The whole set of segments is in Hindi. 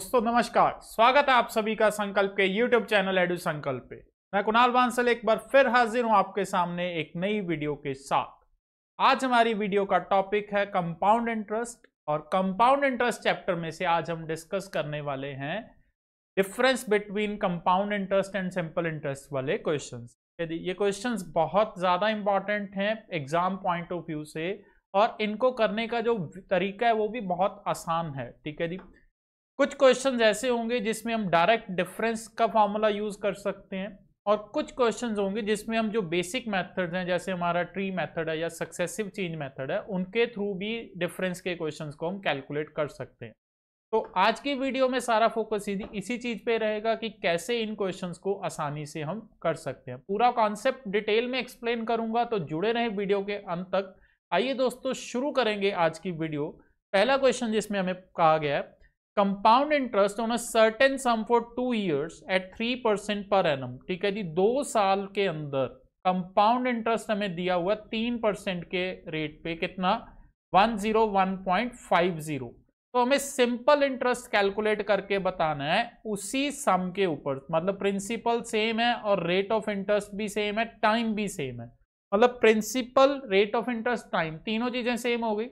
दोस्तों नमस्कार स्वागत है आप सभी का संकल्प के YouTube चैनल एडू संकल्प पे मैं कुणाल बांसल एक बार फिर हाजिर हूं आपके सामने एक नई वीडियो के साथ आज हमारी वीडियो का टॉपिक है कंपाउंड इंटरेस्ट और कंपाउंड इंटरेस्ट चैप्टर में से आज हम डिस्कस करने वाले हैं difference between compound interest and simple interest वाले क्वेश्चन ये क्वेश्चन बहुत ज़्यादा इंपॉर्टेंट हैं एग्जाम पॉइंट ऑफ व्यू से और इनको करने का जो तरीका है वो भी बहुत आसान है ठीक है जी कुछ क्वेश्चन ऐसे होंगे जिसमें हम डायरेक्ट डिफरेंस का फॉर्मूला यूज कर सकते हैं और कुछ क्वेश्चंस होंगे जिसमें हम जो बेसिक मेथड्स हैं जैसे हमारा ट्री मेथड है या सक्सेसिव चेंज मेथड है उनके थ्रू भी डिफरेंस के क्वेश्चंस को हम कैलकुलेट कर सकते हैं तो आज की वीडियो में सारा फोकस इसी इसी चीज़ पे रहेगा कि कैसे इन क्वेश्चंस को आसानी से हम कर सकते हैं पूरा कॉन्सेप्ट डिटेल में एक्सप्लेन करूंगा तो जुड़े रहें वीडियो के अंत तक आइए दोस्तों शुरू करेंगे आज की वीडियो पहला क्वेश्चन जिसमें हमें कहा गया है compound interest on a certain sum for two years at three percent per annum ठीक है जी दो साल के अंदर कंपाउंड इंटरेस्ट हमें दिया हुआ तीन परसेंट के रेट पे कितना one zero one point five zero तो हमें सिंपल इंटरेस्ट कैलकुलेट करके बताना है उसी सम के ऊपर मतलब प्रिंसिपल सेम है और रेट ऑफ इंटरेस्ट भी सेम है टाइम भी सेम है मतलब principal rate of interest time तीनों चीजें सेम हो गई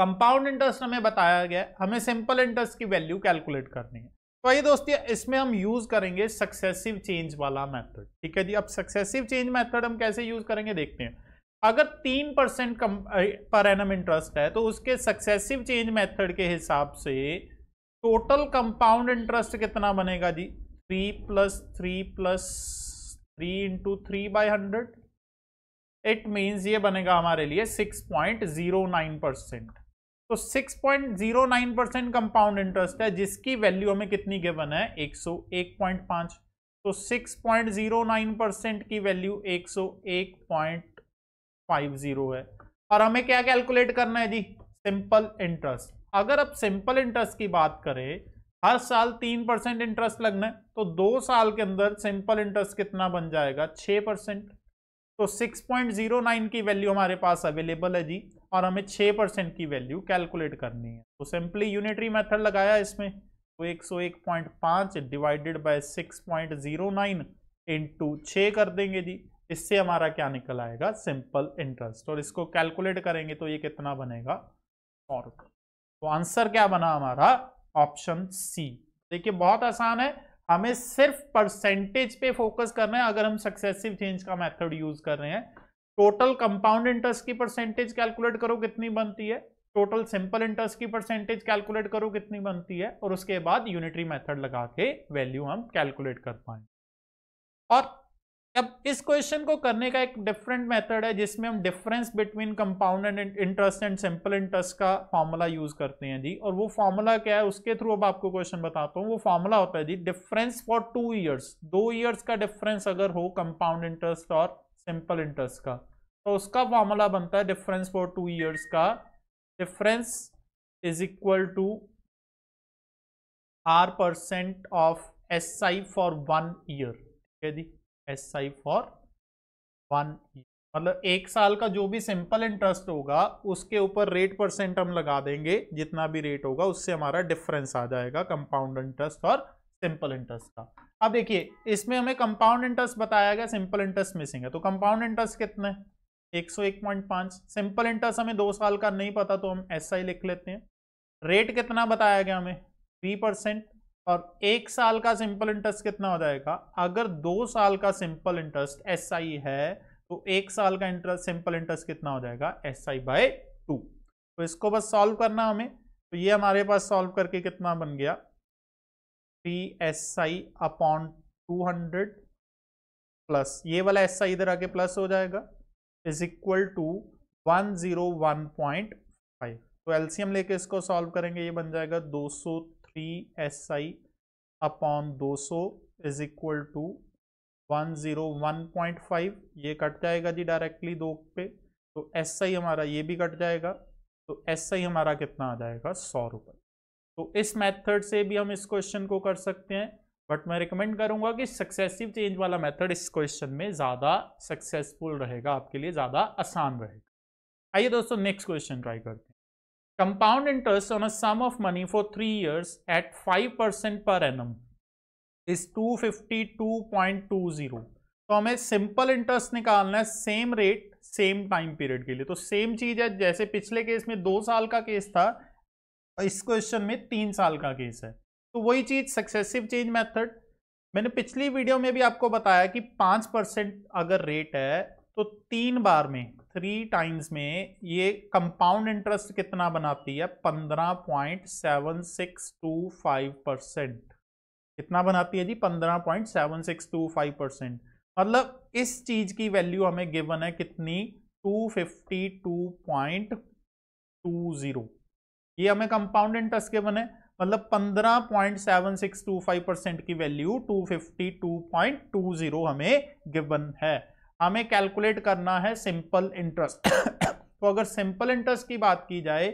कंपाउंड इंटरेस्ट हमें बताया गया है हमें सिंपल इंटरेस्ट की वैल्यू कैलकुलेट करनी है तो आइए दोस्ती इसमें हम यूज करेंगे सक्सेसिव चेंज वाला मेथड ठीक है जी अब सक्सेसिव चेंज मेथड हम कैसे यूज करेंगे देखते हैं अगर तीन परसेंट पर एनम इंटरेस्ट है तो उसके सक्सेसिव चेंज मेथड के हिसाब से टोटल कंपाउंड इंटरेस्ट कितना बनेगा जी three plus three plus three into three by hundred it means ये बनेगा हमारे लिए six point zero nine percent तो 6.09 परसेंट कंपाउंड इंटरेस्ट है जिसकी वैल्यू हमें कितनी गिवन है 101.5 तो 6.09 परसेंट की वैल्यू 101.50 है और हमें क्या कैलकुलेट करना है जी सिंपल इंटरेस्ट अगर अब सिंपल इंटरेस्ट की बात करें हर साल तीन परसेंट इंटरेस्ट लगना है तो दो साल के अंदर सिंपल इंटरेस्ट कितना बन जाएगा छः परसेंट तो 6.09 की वैल्यू हमारे पास अवेलेबल है जी और हमें छः परसेंट की वैल्यू कैलकुलेट करनी है तो सिंपली यूनिटरी मेथड लगाया इसमें तो एक सौ एक पॉइंट पाँच divided by six point zero nine into छः कर देंगे जी इससे हमारा क्या निकल आएगा सिंपल इंटरेस्ट और इसको कैलकुलेट करेंगे तो ये कितना बनेगा और तो आंसर क्या बना हमारा ऑप्शन सी देखिए बहुत आसान है हमें सिर्फ परसेंटेज पे फोकस करना है अगर हम सक्सेसिव चेंज का मेथड यूज कर रहे हैं टोटल कंपाउंड इंटरेस्ट की परसेंटेज कैलकुलेट करो कितनी बनती है टोटल सिंपल इंटरेस्ट की परसेंटेज कैलकुलेट करो कितनी बनती है और उसके बाद यूनिटरी मेथड लगा के वैल्यू हम कैलकुलेट कर पाए और अब इस क्वेश्चन को करने का एक डिफरेंट मेथड है जिसमें हम difference between compound and interest and simple interest का फॉर्मूला यूज करते हैं जी और वो फॉर्मूला क्या है उसके थ्रू अब आपको क्वेश्चन बताता हूँ वो फॉर्मूला होता है जी डिफरेंस फॉर टू ईयर्स दो ईयर्स का डिफरेंस अगर हो कंपाउंड इंटरेस्ट और सिंपल इंटरेस्ट का तो उसका फॉर्मूला बनता है डिफरेंस फॉर टू ईयर्स का difference is equal to R percent of S I for one year ठीक है जी S I for one year मतलब एक साल का जो भी सिंपल इंटरेस्ट होगा उसके ऊपर रेट परसेंट हम लगा देंगे जितना भी रेट होगा उससे हमारा डिफरेंस आ जाएगा कंपाउंड इंटरेस्ट और सिंपल इंटरेस्ट का अब देखिए इसमें हमें कंपाउंड इंटरेस्ट बताया गया सिंपल इंटरेस्ट मिसिंग है तो कंपाउंड इंटरेस्ट कितने एक सौ एक पॉइंट पाँच सिंपल इंटरेस्ट हमें दो साल का नहीं पता तो हम एस आई लिख लेते हैं रेट कितना बताया गया हमें थ्री परसेंट और एक साल का सिंपल इंटरेस्ट कितना हो जाएगा अगर दो साल का सिंपल इंटरेस्ट एस आई है तो एक साल का इंटरेस्ट सिंपल इंटरेस्ट कितना हो जाएगा एस आई बाय टू तो इसको बस सॉल्व करना हमें तो ये हमारे पास सॉल्व करके कितना बन गया three S I upon two hundred plus ये वाला एस आई इधर आके प्लस हो जाएगा is equal to one zero one point five तो एल्सियम लेके इसको सॉल्व करेंगे ये बन जाएगा दो सौ थ्री एस आई अपॉन दो सौ is equal to one zero one point five ये कट जाएगा जी डायरेक्टली दो पे तो एस आई हमारा ये भी कट जाएगा तो एस आई हमारा कितना आ जाएगा सौ रुपये तो इस मेथड से भी हम इस क्वेश्चन को कर सकते हैं बट मैं रिकमेंड करूंगा कि सक्सेसिव चेंज वाला मेथड इस क्वेश्चन में ज़्यादा सक्सेसफुल रहेगा आपके लिए ज़्यादा आसान रहेगा आइए दोस्तों नेक्स्ट क्वेश्चन ट्राई करते हैं compound interest on a sum of money for three years at five percent per annum is two fifty two point two zero तो हमें सिंपल इंटरेस्ट निकालना है same rate same time period के लिए तो सेम चीज़ है जैसे पिछले केस में दो साल का केस था और इस क्वेश्चन में तीन साल का केस है तो वही चीज सक्सेसिव चेंज मेथड मैंने पिछली वीडियो में भी आपको बताया कि पांच परसेंट अगर रेट है तो तीन बार में थ्री टाइम्स में ये कंपाउंड इंटरेस्ट कितना बनाती है पंद्रह point seven six two five percent कितना बनाती है जी पंद्रह point seven six two five percent मतलब इस चीज़ की वैल्यू हमें गिवन है कितनी two fifty two point two zero ये हमें कंपाउंड इंटरेस्ट के बने मतलब पंद्रह point seven six two five percent की value two fifty two point two zero हमें गिवन है हमें कैलकुलेट करना है सिंपल इंटरेस्ट तो अगर सिंपल इंटरेस्ट की बात की जाए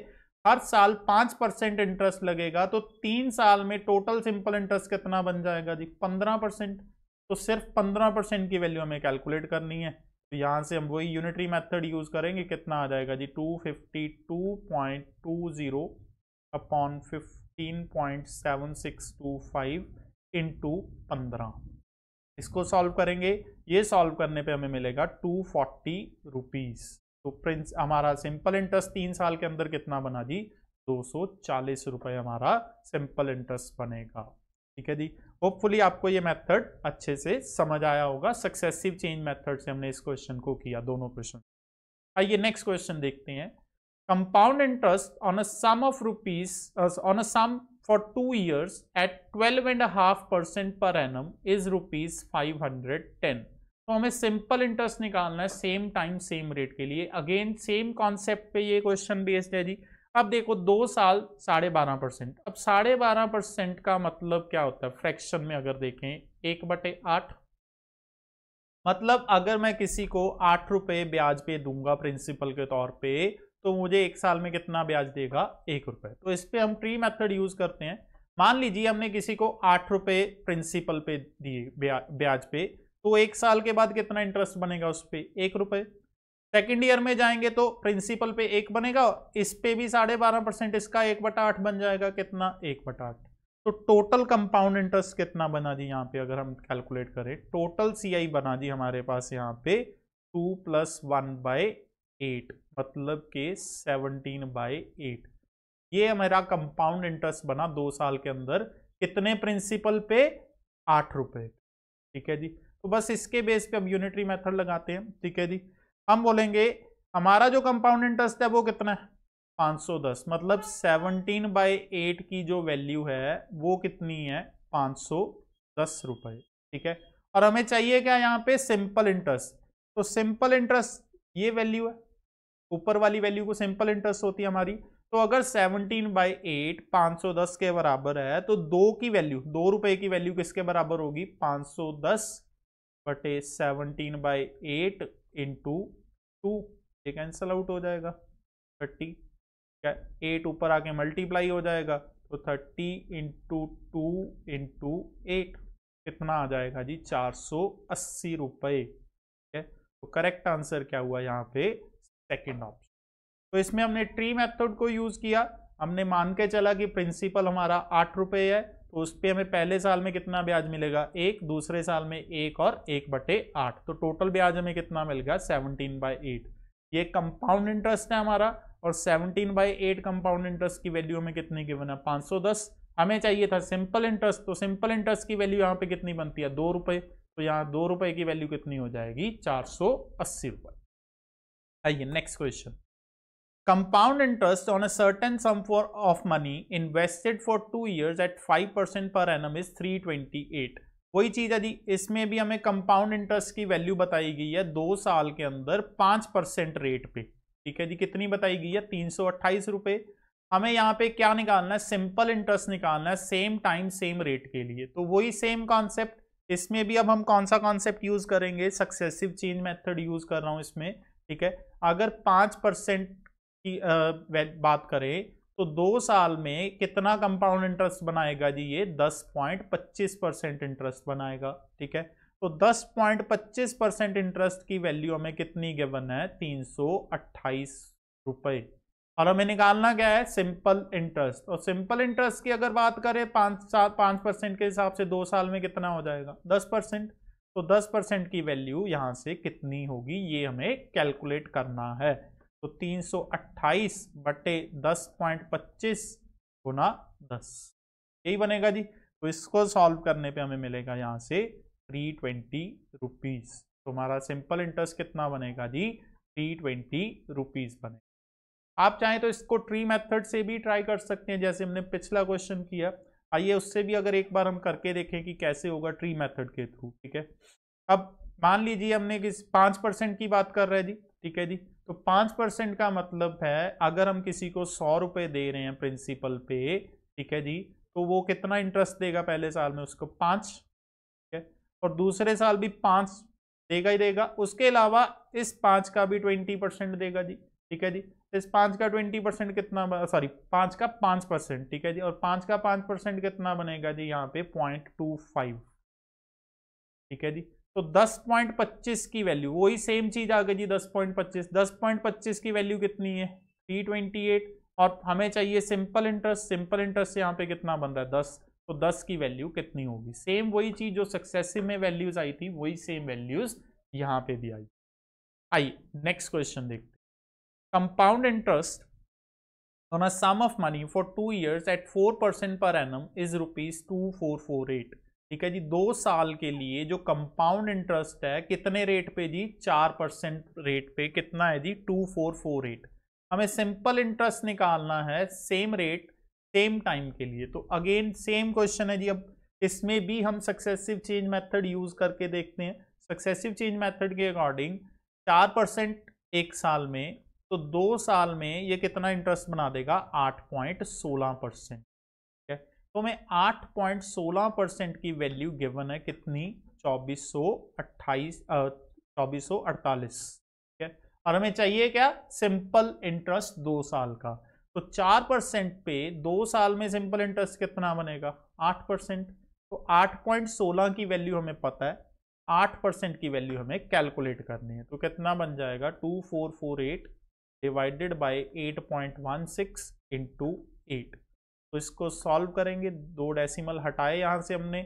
हर साल 5 परसेंट इंटरेस्ट लगेगा तो तीन साल में टोटल सिंपल इंटरेस्ट कितना बन जाएगा जी पंद्रह परसेंट तो सिर्फ पंद्रह परसेंट की वैल्यू हमें कैलकुलेट करनी है तो यहाँ से हम वही यूनिटरी मेथड यूज़ करेंगे कितना आ जाएगा जी 252.20 अपॉन 15.7625 इनटू 15 इसको सॉल्व करेंगे ये सॉल्व करने पे हमें मिलेगा टू फोर्टी रुपीज़ तो प्रिंस हमारा सिंपल इंटरेस्ट तीन साल के अंदर कितना बना जी दो सौ चालीस रुपये हमारा सिंपल इंटरेस्ट बनेगा ठीक है जी होपफुली आपको ये मेथड अच्छे से समझ आया होगा सक्सेसिव चेंज मेथड से हमने इस क्वेश्चन को किया दोनों क्वेश्चन आइए नेक्स्ट क्वेश्चन देखते हैं compound interest on a sum of rupees on a sum for eight twelve and half percent पर half percent is rupees five hundred ten तो हमें सिंपल इंटरेस्ट निकालना है सेम टाइम सेम रेट के लिए अगेन सेम कॉन्सेप्ट पे ये क्वेश्चन बेस्ड है जी अब देखो दो साल साढ़े बारह परसेंट अब साढ़े बारह परसेंट का मतलब क्या होता है फ्रैक्शन में अगर देखें एक बटे आठ मतलब अगर मैं किसी को आठ रुपये ब्याज पे दूंगा प्रिंसिपल के तौर पे तो मुझे एक साल में कितना ब्याज देगा एक रुपये तो इस पर हम ट्री मेथड यूज करते हैं मान लीजिए हमने किसी को आठ रुपये प्रिंसिपल पे दिए ब्याज पे तो एक साल के बाद कितना इंटरेस्ट बनेगा उस पर एक रुपये सेकेंड ईयर में जाएंगे तो प्रिंसिपल पे एक बनेगा इस पे भी साढ़े बारह परसेंट इसका एक बटा आठ बन जाएगा कितना एक बटा आठ तो टोटल कंपाउंड इंटरेस्ट कितना बना जी यहाँ पे अगर हम कैलकुलेट करें टोटल सीआई बना जी हमारे पास यहाँ पे two plus one by eight मतलब के सेवनटीन बाई एट ये हमारा कंपाउंड इंटरेस्ट बना दो साल के अंदर कितने प्रिंसिपल पे आठ रुपए ठीक है जी तो बस इसके बेस पे अब यूनिटरी मेथड लगाते हैं ठीक है जी हम बोलेंगे हमारा जो कंपाउंड इंटरेस्ट है वो कितना है 510 मतलब 17 बाई एट की जो वैल्यू है वो कितनी है पाँच रुपए ठीक है और हमें चाहिए क्या यहाँ पे सिंपल इंटरेस्ट तो सिंपल इंटरेस्ट ये वैल्यू है ऊपर वाली वैल्यू को सिंपल इंटरेस्ट होती है हमारी तो अगर 17 बाई एट पाँच के बराबर है तो दो की वैल्यू दो रुपए की वैल्यू किसके बराबर होगी 510 सौ दस बटे seventeen by eight into two ये कैंसिल आउट हो जाएगा थर्टी क्या एट ऊपर आके मल्टीप्लाई हो जाएगा तो thirty into two into eight कितना आ जाएगा जी चार सौ अस्सी रुपये ठीक है तो करेक्ट आंसर क्या हुआ यहाँ पे सेकंड ऑप्शन तो इसमें हमने ट्री मेथड को यूज़ किया हमने मान के चला कि प्रिंसिपल हमारा आठ रुपये है उस पर हमें पहले साल में कितना ब्याज मिलेगा एक दूसरे साल में एक और एक बटे आठ तो टोटल ब्याज हमें कितना मिल गया सेवनटीन बाई एट ये कंपाउंड इंटरेस्ट है हमारा और seventeen by eight compound interest की वैल्यू हमें कितनी की बना पाँच सौ दस हमें चाहिए था सिंपल इंटरेस्ट तो सिंपल इंटरेस्ट की वैल्यू यहाँ पे कितनी बनती है दो रुपये तो यहाँ दो रुपये की वैल्यू कितनी हो जाएगी चार सौ अस्सी रुपये आइए next question compound interest on a certain sum for, of money invested for two years at 5% per annum is 328 वही चीज है जी इसमें भी हमें कंपाउंड इंटरेस्ट की वैल्यू बताई गई है दो साल के अंदर पांच परसेंट रेट पे ठीक है जी कितनी बताई गई है तीन सौ अट्ठाईस रुपये हमें यहाँ पे क्या निकालना है सिंपल इंटरेस्ट निकालना है सेम टाइम सेम रेट के लिए तो वही सेम कॉन्सेप्ट इसमें भी अब हम कौन सा कॉन्सेप्ट यूज करेंगे सक्सेसिव चेंज मेथड यूज कर रहा हूँ इसमें ठीक है अगर पांच परसेंट की बात करें तो दो साल में कितना कंपाउंड इंटरेस्ट बनाएगा जी ये दस पॉइंट पच्चीस परसेंट इंटरेस्ट बनाएगा ठीक है तो दस पॉइंट पच्चीस परसेंट इंटरेस्ट की वैल्यू हमें कितनी गिवन है तीन सौ अट्ठाईस रुपये और हमें निकालना क्या है सिंपल इंटरेस्ट और सिंपल इंटरेस्ट की अगर बात करें पाँच सात पाँच परसेंट के हिसाब से दो साल में कितना हो जाएगा दस परसेंट तो दस परसेंट की वैल्यू यहाँ से कितनी होगी ये हमें कैलकुलेट करना है तो 328 बटे दस पॉइंट पच्चीस गुना दस यही बनेगा जी तो इसको सॉल्व करने पे हमें मिलेगा यहाँ से थ्री ट्वेंटी रुपीज़ तो हमारा सिंपल इंटरेस्ट कितना बनेगा जी थ्री ट्वेंटी रुपीज़ बनेगा आप चाहें तो इसको ट्री मेथड से भी ट्राई कर सकते हैं जैसे हमने पिछला क्वेश्चन किया आइए उससे भी अगर एक बार हम करके देखें कि कैसे होगा ट्री मेथड के थ्रू ठीक है अब मान लीजिए हमने किस पाँच परसेंट की बात कर रहे हैं जी ठीक है जी तो पाँच परसेंट का मतलब है अगर हम किसी को सौ रुपये दे रहे हैं प्रिंसिपल पे ठीक है जी तो वो कितना इंटरेस्ट देगा पहले साल में उसको पाँच ठीक है और दूसरे साल भी पाँच देगा ही देगा उसके अलावा इस पाँच का भी ट्वेंटी परसेंट देगा जी ठीक है जी इस पाँच का ट्वेंटी परसेंट कितना सॉरी पाँच का पाँच परसेंट ठीक है जी और पाँच का पाँच परसेंट कितना बनेगा जी यहाँ पे पॉइंट टू फाइव ठीक है जी तो 10.25 की वैल्यू वही सेम चीज आ गई जी 10.25 10.25 की वैल्यू कितनी है 328 और हमें चाहिए सिंपल इंटरेस्ट सिंपल इंटरेस्ट यहाँ पे कितना बन रहा है 10 तो 10 की वैल्यू कितनी होगी सेम वही चीज जो सक्सेसिव में वैल्यूज आई थी वही सेम वैल्यूज यहाँ पे भी आई आइए नेक्स्ट क्वेश्चन देखते compound interest money for two of eight four percent per annum is rupees two four four eight ठीक है जी दो साल के लिए जो कंपाउंड इंटरेस्ट है कितने रेट पे जी चार परसेंट रेट पे कितना है जी टू फोर फोर एट हमें सिंपल इंटरेस्ट निकालना है सेम रेट सेम टाइम के लिए तो अगेन सेम क्वेश्चन है जी अब इसमें भी हम सक्सेसिव चेंज मेथड यूज करके देखते हैं सक्सेसिव चेंज मेथड के अकॉर्डिंग चार परसेंट एक साल में तो दो साल में ये कितना इंटरेस्ट बना देगा आठ पॉइंट सोलह परसेंट तो हमें 8.16 परसेंट की वैल्यू गिवन है कितनी चौबीस सौ अट्ठाईस चौबीस सौ अड़तालीस ठीक है और हमें चाहिए क्या सिंपल इंटरेस्ट दो साल का तो चार परसेंट पे दो साल में सिंपल इंटरेस्ट कितना बनेगा आठ परसेंट तो आठ पॉइंट सोलह की वैल्यू हमें पता है आठ परसेंट की वैल्यू हमें कैलकुलेट करनी है तो कितना बन जाएगा two four four eight divided by eight point one six into eight तो इसको सॉल्व करेंगे दो डेसिमल हटाए यहाँ से हमने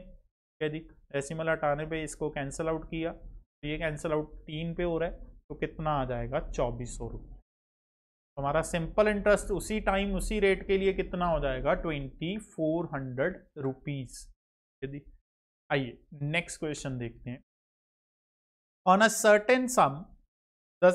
यदि डेसिमल हटाने पे इसको कैंसिल आउट किया तो ये कैंसिल आउट तीन पे हो रहा है तो कितना आ जाएगा चौबीस सौ रुपये हमारा सिंपल इंटरेस्ट उसी टाइम उसी रेट के लिए कितना हो जाएगा ट्वेंटी फोर हंड्रेड रुपीज़ यदि आइए नेक्स्ट क्वेश्चन देखते हैं on a certain sum the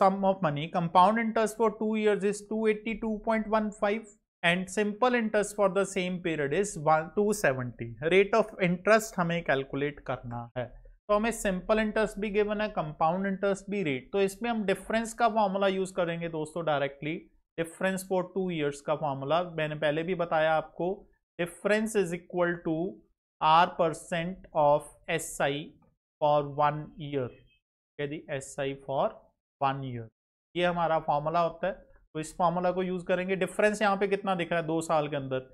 sum of money compound interest for two years is two eighty two point one five and simple interest for the same period is one two seventy rate of interest हमें कैलकुलेट करना है तो हमें सिंपल इंटरेस्ट भी गिवन है कंपाउंड इंटरेस्ट भी रेट तो इसमें हम डिफरेंस का फॉर्मूला यूज करेंगे दोस्तों directly difference for two years का फॉर्मूला मैंने पहले भी बताया आपको difference is equal to R percent of S I for one year यदि S I for one year ये हमारा फॉर्मूला होता है तो इस फॉर्मूला को यूज करेंगे डिफरेंस यहाँ पे कितना दिख रहा है दो साल के अंदर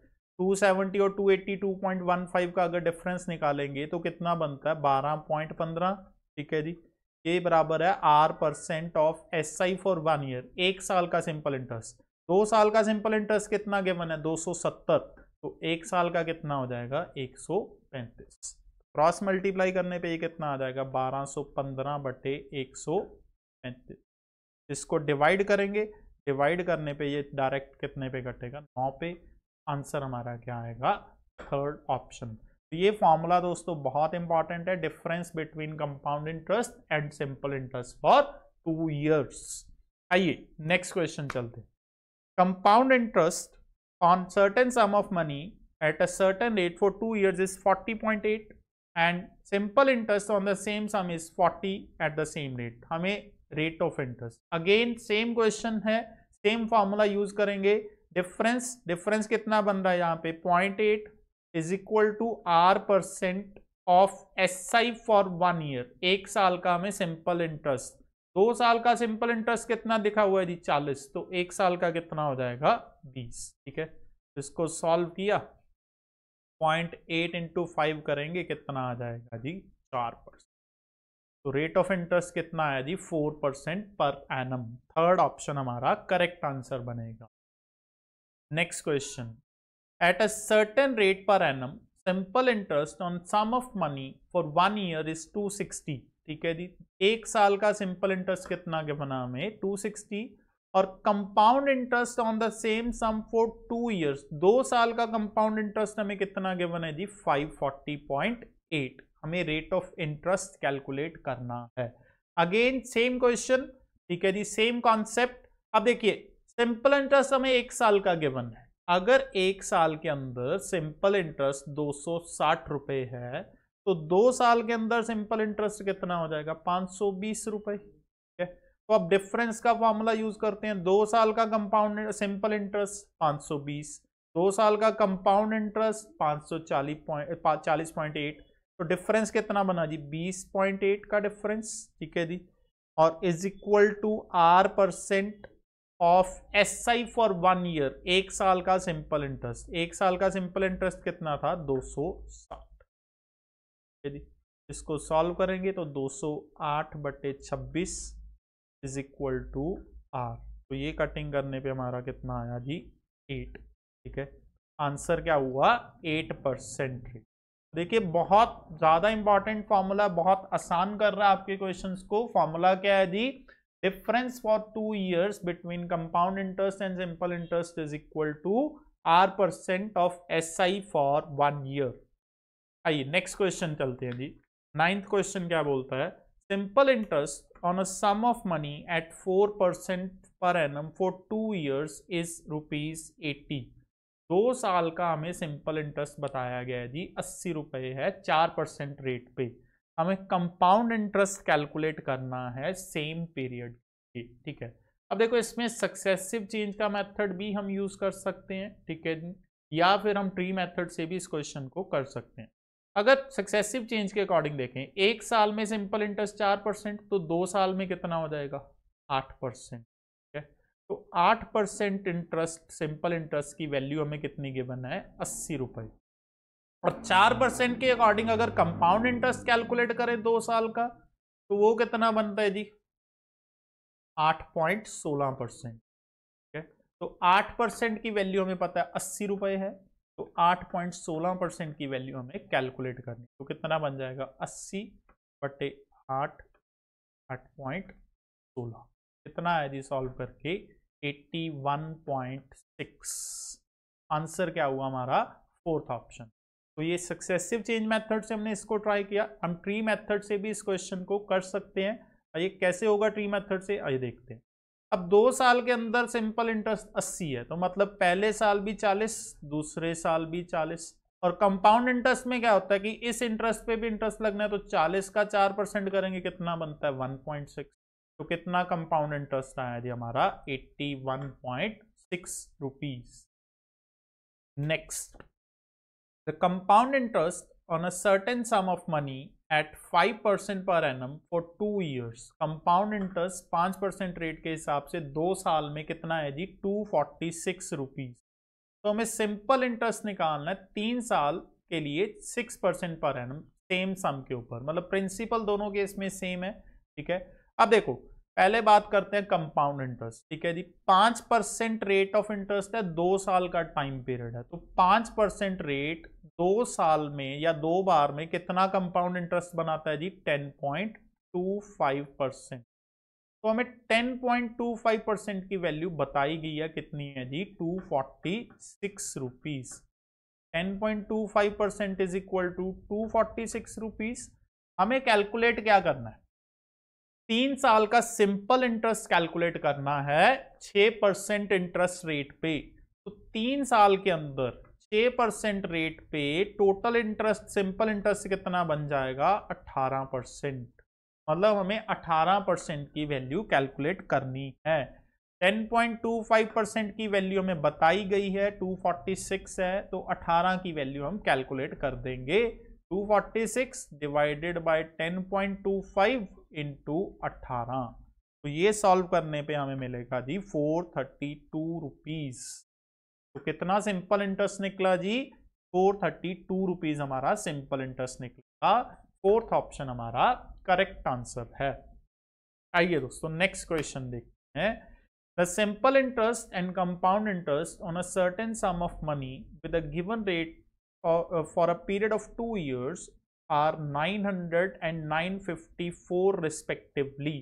270 और 282.15 का अगर डिफरेंस निकालेंगे तो कितना बनता है 12.15 ठीक है जी ये बराबर है R percent of S I for one year एक साल का सिंपल इंटरेस्ट दो साल का सिंपल इंटरेस्ट कितना गिवन है 270 तो एक साल का कितना हो जाएगा 135 क्रॉस मल्टीप्लाई करने पे ये कितना आ जाएगा 1215 बटे पैंतीस इसको डिवाइड करेंगे डिवाइड करने पे ये डायरेक्ट कितने पे कटेगा नौ पे आंसर हमारा क्या आएगा थर्ड ऑप्शन तो ये फॉर्मूला दोस्तों बहुत इंपॉर्टेंट है difference between compound interest and simple interest for two years आइए नेक्स्ट क्वेश्चन चलते compound interest on certain sum of money at a certain rate for two years is forty and simple interest on the same sum is 40 at the same rate हमें rate of interest again same question है सेम फॉर्मूला यूज करेंगे डिफरेंस डिफरेंस कितना बन रहा है यहाँ पे point eight is equal to R percent of S I for one year एक साल का हमें सिंपल इंटरेस्ट दो साल का सिंपल इंटरेस्ट कितना दिखा हुआ है जी चालीस तो एक साल का कितना हो जाएगा बीस ठीक है तो इसको सॉल्व किया पॉइंट एट इंटू फाइव करेंगे कितना आ जाएगा जी चार तो रेट ऑफ इंटरेस्ट कितना आया जी four percent per annum third option हमारा करेक्ट आंसर बनेगा next question at a certain rate per annum simple interest on sum of money for one year is two sixty ठीक है जी एक साल का सिंपल इंटरेस्ट कितना के बना हमें टू सिक्सटी और compound interest on the same sum for two years दो साल का कंपाउंड इंटरेस्ट हमें कितना गिवन है जी एट हमें रेट ऑफ इंटरेस्ट कैलकुलेट करना है अगेन सेम क्वेश्चन ठीक है जी सेम कॉन्सेप्ट अब देखिए सिंपल इंटरेस्ट हमें एक साल का गिवन है अगर एक साल के अंदर सिंपल इंटरेस्ट दो सौ है तो दो साल के अंदर सिंपल इंटरेस्ट कितना हो जाएगा पाँच सौ तो आप डिफरेंस का फॉर्मूला यूज करते हैं दो साल का कंपाउंड सिंपल इंटरेस्ट 520 सौ दो साल का कंपाउंड इंटरेस्ट पाँच सौ चालीस पॉइंट चालीस पॉइंट एट तो डिफरेंस कितना बना जी 20.8 का डिफरेंस ठीक है जी और is equal to R percent of S I for one year एक साल का सिंपल इंटरेस्ट एक साल का सिंपल इंटरेस्ट कितना था 260 साठ इसको सॉल्व करेंगे तो 208 बटे छब्बीस इज इक्वल टू आर तो ये कटिंग करने पे हमारा कितना आया जी एट ठीक है आंसर क्या हुआ एट परसेंट देखिए बहुत ज़्यादा इंपॉर्टेंट फॉर्मूला बहुत आसान कर रहा है आपके क्वेश्चंस को फॉर्मूला क्या है जी difference for two years between compound interest and simple interest is equal to R percent of S I for one year आइए नेक्स्ट क्वेश्चन चलते हैं जी नाइन्थ क्वेश्चन क्या बोलता है simple interest on a sum of money at 4% per annum for two years is rupees 80 दो साल का हमें सिंपल इंटरेस्ट बताया गया है जी अस्सी रुपये है चार परसेंट रेट पे हमें कंपाउंड इंटरेस्ट कैलकुलेट करना है सेम पीरियड की ठीक है अब देखो इसमें सक्सेसिव चेंज का मेथड भी हम यूज़ कर सकते हैं ठीक है या फिर हम ट्री मेथड से भी इस क्वेश्चन को कर सकते हैं अगर सक्सेसिव चेंज के अकॉर्डिंग देखें एक साल में सिंपल इंटरेस्ट चार परसेंट तो दो साल में कितना हो जाएगा आठ परसेंट तो आठ परसेंट इंटरेस्ट सिंपल इंटरेस्ट की वैल्यू हमें कितनी गिवन है अस्सी रुपये और चार परसेंट के अकॉर्डिंग अगर कंपाउंड इंटरेस्ट कैलकुलेट करें दो साल का तो वो कितना बनता है जी आठ पॉइंट सोलह परसेंट ठीक है तो आठ परसेंट की वैल्यू हमें पता है अस्सी रुपये है तो आठ पॉइंट सोलह परसेंट की वैल्यू हमें कैलकुलेट करनी तो कितना बन जाएगा अस्सी बटे आठ आठ पॉइंट सोलह कितना है जी सॉल्व करके 81.6 आंसर क्या हुआ हमारा फोर्थ ऑप्शन तो ये सक्सेसिव चेंज मेथड से हमने इसको ट्राई किया हम ट्री मेथड से भी इस क्वेश्चन को कर सकते हैं ये कैसे होगा ट्री मेथड से आइए देखते हैं अब दो साल के अंदर सिंपल इंटरेस्ट अस्सी है तो मतलब पहले साल भी चालीस दूसरे साल भी चालीस और कंपाउंड इंटरेस्ट में क्या होता है कि इस इंटरेस्ट पे भी इंटरेस्ट लगना है तो 40 का 4 परसेंट करेंगे कितना बनता है वन तो कितना कंपाउंड इंटरेस्ट आया जी हमारा eighty one point six rupees next the compound interest on a certain sum of money at 5% per annum for two years. Compound interest 5% rate के हिसाब से दो साल में कितना है जी टू फोर्टी सिक्स रुपीज तो हमें सिंपल इंटरेस्ट निकालना है तीन साल के लिए six percent per annum same sum के ऊपर मतलब प्रिंसिपल दोनों के इसमें सेम है ठीक है अब देखो पहले बात करते हैं कंपाउंड इंटरेस्ट ठीक है जी पांच परसेंट रेट ऑफ इंटरेस्ट है दो साल का टाइम पीरियड है तो पांच परसेंट रेट दो साल में या दो बार में कितना कंपाउंड इंटरेस्ट बनाता है जी ten point two five percent तो हमें ten point two five percent की वैल्यू बताई गई है कितनी है जी two forty six rupees ten point two five percent is equal to two forty six rupees हमें कैलकुलेट क्या करना है तीन साल का सिंपल इंटरेस्ट कैलकुलेट करना है छ परसेंट इंटरेस्ट रेट पे तो तीन साल के अंदर छ परसेंट रेट पे टोटल इंटरेस्ट सिंपल इंटरेस्ट कितना बन जाएगा अट्ठारह परसेंट मतलब हमें अठारह परसेंट की वैल्यू कैलकुलेट करनी है ten point two five percent की वैल्यू हमें बताई गई है टू फोर्टी सिक्स है तो अट्ठारह की वैल्यू हम कैलकुलेट कर देंगे 246 डिवाइडेड बाय 10.25 इनटू 18 तो ये सॉल्व करने पे हमें मिलेगा जी 432 थर्टी रुपीज तो कितना सिंपल इंटरेस्ट निकला जी 432 रुपीज हमारा सिंपल इंटरेस्ट निकला फोर्थ ऑप्शन हमारा करेक्ट आंसर है आइए दोस्तों नेक्स्ट क्वेश्चन देखते हैं the simple interest and compound interest on a certain sum of money with a given rate Uh, uh, for a period of two years are 900 and 954 respectively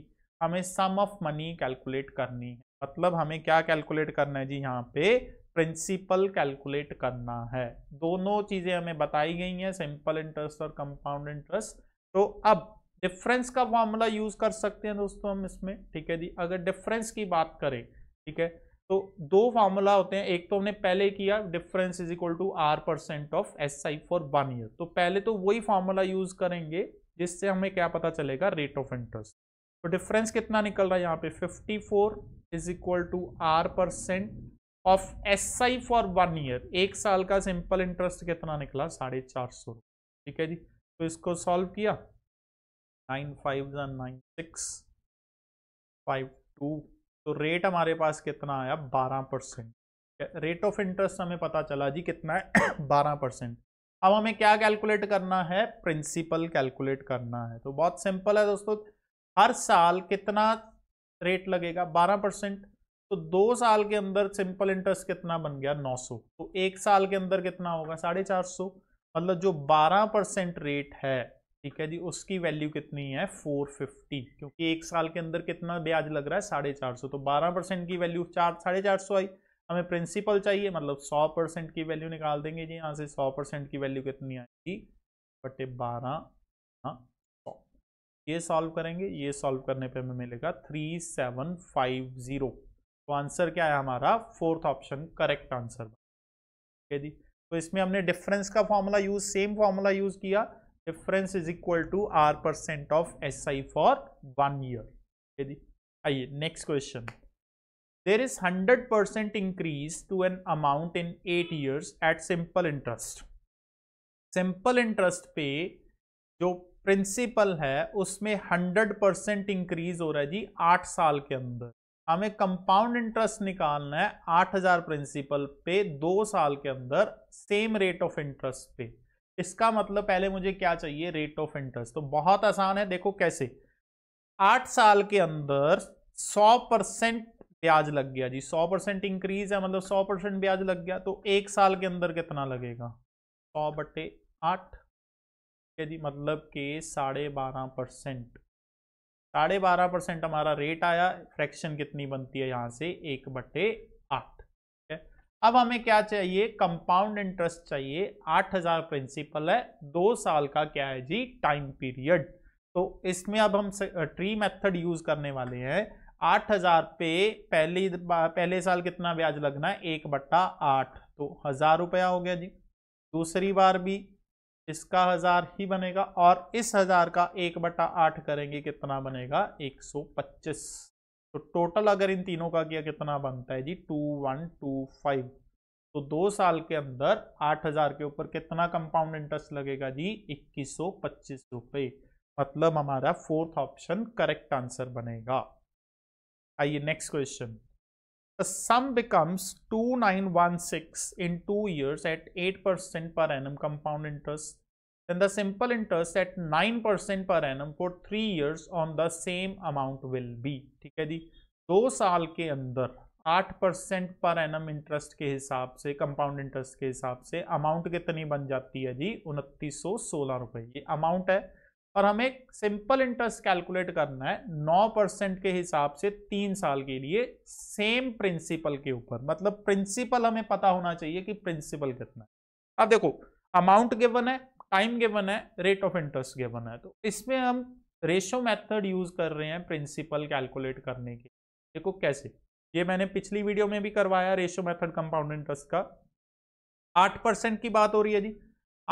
हमें सम ऑफ मनी कैलकुलेट करनी है मतलब हमें क्या कैलकुलेट करना है जी यहाँ पे प्रिंसिपल कैलकुलेट करना है दोनों चीज़ें हमें बताई गई हैं सिंपल इंटरेस्ट और कंपाउंड इंटरेस्ट तो अब डिफरेंस का फॉर्मूला यूज़ कर सकते हैं दोस्तों हम इसमें ठीक है जी अगर डिफरेंस की बात करें ठीक है तो दो फार्मूला होते हैं एक तो हमने पहले किया difference is equal to R percent of S I for one year तो पहले तो वही फार्मूला यूज करेंगे जिससे हमें क्या पता चलेगा रेट ऑफ इंटरेस्ट तो डिफरेंस कितना निकल रहा है यहाँ पे 54 four is equal to R percent of S I for one year एक साल का सिंपल इंटरेस्ट कितना निकला साढ़े चार सौ ठीक है जी तो इसको सॉल्व किया nine five nine six five two तो रेट हमारे पास कितना आया बारह परसेंट रेट ऑफ इंटरेस्ट हमें पता चला जी कितना है बारह परसेंट अब हमें क्या कैलकुलेट करना है प्रिंसिपल कैलकुलेट करना है तो बहुत सिंपल है दोस्तों हर साल कितना रेट लगेगा बारह परसेंट तो दो साल के अंदर सिंपल इंटरेस्ट कितना बन गया 900 तो एक साल के अंदर कितना होगा साढ़े चार सौ मतलब जो बारह परसेंट रेट है ठीक है जी उसकी वैल्यू कितनी है 450 क्योंकि एक साल के अंदर कितना ब्याज लग रहा है साढ़े चार सौ तो बारह परसेंट की वैल्यू चार साढ़े चार सौ आई हमें प्रिंसिपल चाहिए मतलब सौ परसेंट की वैल्यू निकाल देंगे जी यहाँ से सौ परसेंट की वैल्यू कितनी आएगी बटे बारह हाँ सौ ये सॉल्व करेंगे ये सॉल्व करने पर हमें मिलेगा थ्री सेवन फाइव ज़ीरो तो आंसर क्या है हमारा फोर्थ ऑप्शन करेक्ट आंसर ठीक है जी तो इसमें हमने डिफरेंस का formula use same formula use किया difference is equal to R percent of S I for one year यदि आइए next question there is hundred percent increase to an amount in eight years at simple interest simple interest पे जो प्रिंसिपल है उसमें हंड्रेड परसेंट इंक्रीज हो रहा है जी आठ साल के अंदर हमें कंपाउंड इंटरेस्ट निकालना है आठ हजार प्रिंसिपल पे दो साल के अंदर सेम रेट ऑफ इंटरेस्ट पे इसका मतलब पहले मुझे क्या चाहिए रेट ऑफ इंटरेस्ट तो बहुत आसान है देखो कैसे आठ साल के अंदर सौ परसेंट ब्याज लग गया जी सौ परसेंट इंक्रीज है मतलब सौ परसेंट ब्याज लग गया तो एक साल के अंदर कितना लगेगा सौ बटे आठ ठीक जी मतलब के साढ़े बारह परसेंट साढ़े बारह परसेंट हमारा रेट आया फ्रैक्शन कितनी बनती है यहाँ से एक बटे अब हमें क्या चाहिए कंपाउंड इंटरेस्ट चाहिए 8000 प्रिंसिपल है दो साल का क्या है जी टाइम पीरियड तो इसमें अब हम ट्री मेथड यूज करने वाले हैं 8000 पे पहली पहले साल कितना ब्याज लगना है एक बट्टा आठ तो हजार रुपया हो गया जी दूसरी बार भी इसका हजार ही बनेगा और इस हजार का एक बट्टा आठ करेंगे कितना बनेगा एक सौ पच्चीस तो टोटल अगर इन तीनों का किया कितना बनता है जी टू वन टू फाइव तो दो साल के अंदर आठ हजार के ऊपर कितना कंपाउंड इंटरेस्ट लगेगा जी इक्कीस सौ पच्चीस रुपये मतलब हमारा फोर्थ ऑप्शन करेक्ट आंसर बनेगा आइए next question sum becomes two nine one six in two years at eight percent per annum compound interest then the simple interest at 9% per annum for 3 years on the same amount will be ठीक है जी दो साल के अंदर 8% per annum interest के हिसाब से compound interest के हिसाब से amount कितनी बन जाती है जी 2916 सौ रुपए ये अमाउंट है और हमें सिंपल इंटरेस्ट कैलकुलेट करना है 9% के हिसाब से तीन साल के लिए सेम प्रिंसिपल के ऊपर मतलब प्रिंसिपल हमें पता होना चाहिए कि प्रिंसिपल कितना है अब देखो अमाउंट गिवन है टाइम गिवन है रेट ऑफ इंटरेस्ट गिवन है तो इसमें हम रेशो मेथड यूज कर रहे हैं प्रिंसिपल कैलकुलेट करने के देखो कैसे ये मैंने पिछली वीडियो में भी करवाया रेशो मेथड कंपाउंड इंटरेस्ट का आठ परसेंट की बात हो रही है जी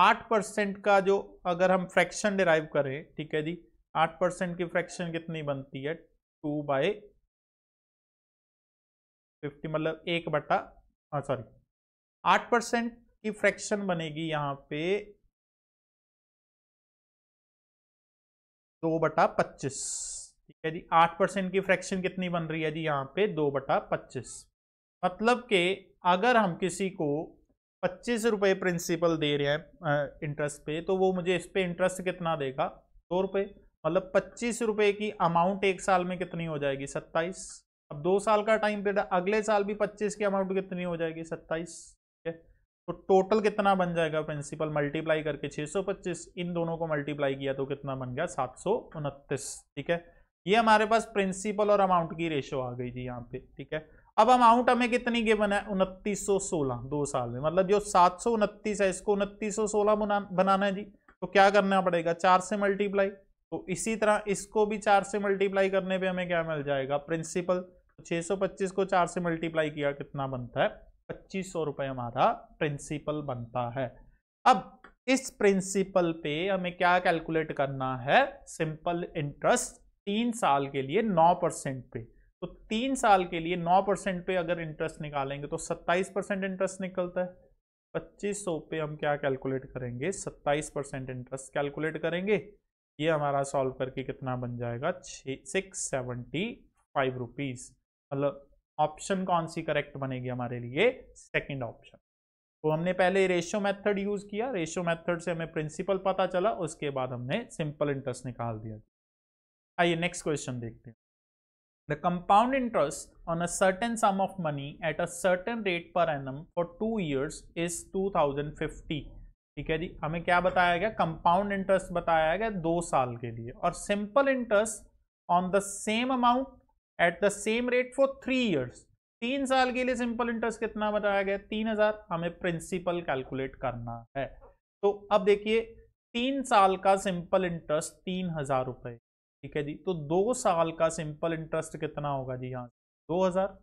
आठ परसेंट का जो अगर हम फ्रैक्शन डिराइव करें ठीक है जी आठ परसेंट की फ्रैक्शन कितनी बनती है टू बाय फिफ्टी मतलब एक बट्टा हाँ सॉरी आठ परसेंट की फ्रैक्शन बनेगी यहाँ पे दो बटा पच्चीस ठीक है जी आठ परसेंट की फ्रैक्शन कितनी बन रही है जी यहाँ पे दो बटा पच्चीस मतलब के अगर हम किसी को पच्चीस रुपये प्रिंसिपल दे रहे हैं इंटरेस्ट पे तो वो मुझे इस पर इंटरेस्ट कितना देगा दो रुपये मतलब पच्चीस रुपये की अमाउंट एक साल में कितनी हो जाएगी सत्ताईस अब दो साल का टाइम पीरियड अगले साल भी पच्चीस की अमाउंट कितनी हो जाएगी सत्ताईस तो टोटल कितना बन जाएगा प्रिंसिपल मल्टीप्लाई करके 625 इन दोनों को मल्टीप्लाई किया तो कितना बन गया सात ठीक है ये हमारे पास प्रिंसिपल और अमाउंट की रेशियो आ गई जी यहाँ पे ठीक है अब अमाउंट हमें कितनी गिवन है उनतीस दो साल में मतलब जो सात है इसको उनतीस सोलह बनाना है जी तो क्या करना पड़ेगा चार से मल्टीप्लाई तो इसी तरह इसको भी चार से मल्टीप्लाई करने पे हमें क्या मिल जाएगा तो प्रिंसिपल 625 को चार से मल्टीप्लाई किया कितना बनता है पच्चीस सौ रुपये हमारा प्रिंसिपल बनता है अब इस प्रिंसिपल पे हमें क्या कैलकुलेट करना है सिंपल इंटरेस्ट तीन साल के लिए नौ परसेंट पे तो तीन साल के लिए नौ परसेंट पे अगर इंटरेस्ट निकालेंगे तो सत्ताईस परसेंट इंटरेस्ट निकलता है पच्चीस सौ पे हम क्या कैलकुलेट करेंगे सत्ताईस परसेंट इंटरेस्ट कैलकुलेट करेंगे ये हमारा सॉल्व करके कितना बन जाएगा छ सिक्स सेवेंटी फाइव रुपीज़ मतलब ऑप्शन कौन सी करेक्ट बनेगी हमारे लिए सेकंड ऑप्शन तो हमने पहले रेशियो मेथड यूज किया रेशियो मेथड से हमें प्रिंसिपल पता चला उसके बाद हमने सिंपल इंटरेस्ट निकाल दिया आइए नेक्स्ट क्वेश्चन देखते हैं the compound interest on a certain sum of money at a certain rate per annum for two years is 2050 ठीक है जी हमें क्या बताया गया कंपाउंड इंटरेस्ट बताया गया दो साल के लिए और simple interest on the same amount at the same rate for three years तीन साल के लिए सिंपल इंटरेस्ट कितना बताया गया तीन हजार हमें प्रिंसिपल कैलकुलेट करना है तो अब देखिए तीन साल का सिंपल इंटरेस्ट तीन हजार रुपए ठीक है जी तो दो साल का सिंपल इंटरेस्ट कितना होगा जी यहाँ दो हजार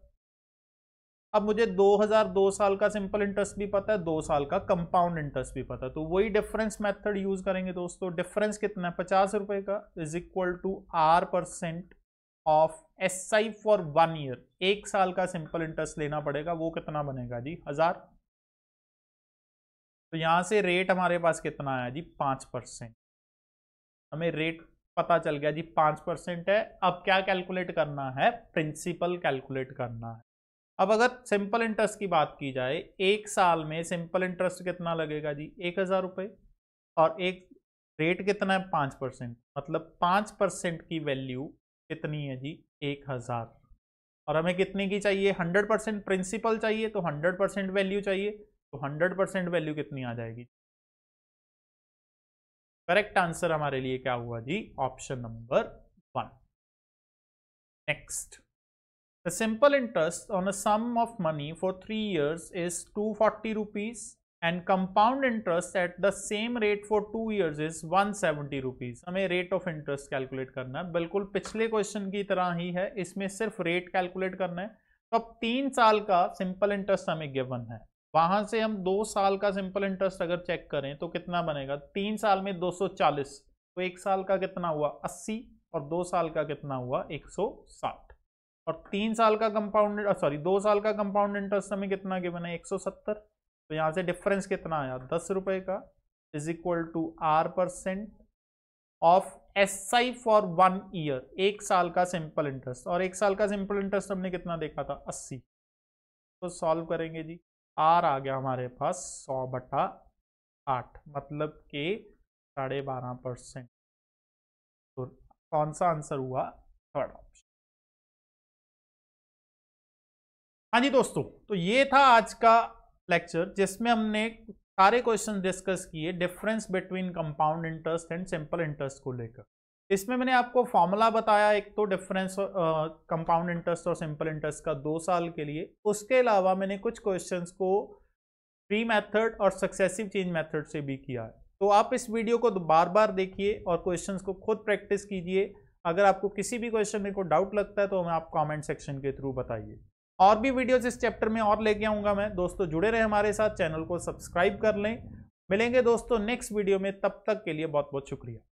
अब मुझे दो हजार दो साल का सिंपल इंटरेस्ट भी पता है दो साल का कंपाउंड इंटरेस्ट भी पता है तो वही डिफरेंस मेथड यूज करेंगे दोस्तों डिफरेंस कितना है पचास रुपए का is equal to R percent of S I for one year एक साल का सिंपल इंटरेस्ट लेना पड़ेगा वो कितना बनेगा जी हजार तो यहां से रेट हमारे पास कितना आया जी पांच परसेंट हमें रेट पता चल गया जी पांच परसेंट है अब क्या कैलकुलेट करना है प्रिंसिपल कैलकुलेट करना है अब अगर सिंपल इंटरेस्ट की बात की जाए एक साल में सिंपल इंटरेस्ट कितना लगेगा जी एक हज़ार रुपये और एक रेट कितना है पांच परसेंट मतलब पांच परसेंट की वैल्यू कितनी है जी एक हज़ार और हमें कितने की चाहिए हंड्रेड परसेंट प्रिंसिपल चाहिए तो हंड्रेड परसेंट वैल्यू चाहिए तो हंड्रेड परसेंट वैल्यू कितनी आ जाएगी करेक्ट आंसर हमारे लिए क्या हुआ जी option number one next the simple interest on a sum of money for three years is two forty rupees and compound interest at the same rate for two years is one seventy rupees हमें रेट ऑफ इंटरेस्ट कैलकुलेट करना है बिल्कुल पिछले क्वेश्चन की तरह ही है इसमें सिर्फ रेट कैलकुलेट करना है तो अब तीन साल का सिंपल इंटरेस्ट हमें गिवन है वहां से हम दो साल का सिंपल इंटरेस्ट अगर चेक करें तो कितना बनेगा तीन साल में दो सौ चालीस तो एक साल का कितना हुआ अस्सी और दो साल का कितना हुआ एक सौ साठ और तीन साल का कंपाउंड सॉरी दो साल का कंपाउंड इंटरेस्ट हमें कितना गिवन है एक सौ सत्तर तो यहाँ से डिफरेंस कितना आया दस रुपये का is equal to R percent of S I for one year एक साल का सिंपल इंटरेस्ट और एक साल का सिंपल इंटरेस्ट हमने कितना देखा था अस्सी तो सॉल्व करेंगे जी आर आ गया हमारे पास सौ बटा आठ मतलब के साढ़े बारह परसेंट तो कौन सा आंसर हुआ थर्ड ऑप्शन हाँ जी दोस्तों तो ये था आज का लेक्चर जिसमें हमने सारे क्वेश्चन डिस्कस किए difference between compound interest and simple interest को लेकर इसमें मैंने आपको फॉर्मूला बताया एक तो डिफरेंस कंपाउंड इंटरेस्ट और सिंपल इंटरेस्ट का दो साल के लिए उसके अलावा मैंने कुछ क्वेश्चंस को प्री मेथड और सक्सेसिव चेंज मेथड से भी किया है तो आप इस वीडियो को बार बार देखिए और क्वेश्चंस को खुद प्रैक्टिस कीजिए अगर आपको किसी भी क्वेश्चन में कोई डाउट लगता है तो हमें आप कमेंट सेक्शन के थ्रू बताइए और भी वीडियोज इस चैप्टर में और लेके आऊँगा मैं दोस्तों जुड़े रहे हमारे साथ चैनल को सब्सक्राइब कर लें मिलेंगे दोस्तों नेक्स्ट वीडियो में तब तक के लिए बहुत बहुत शुक्रिया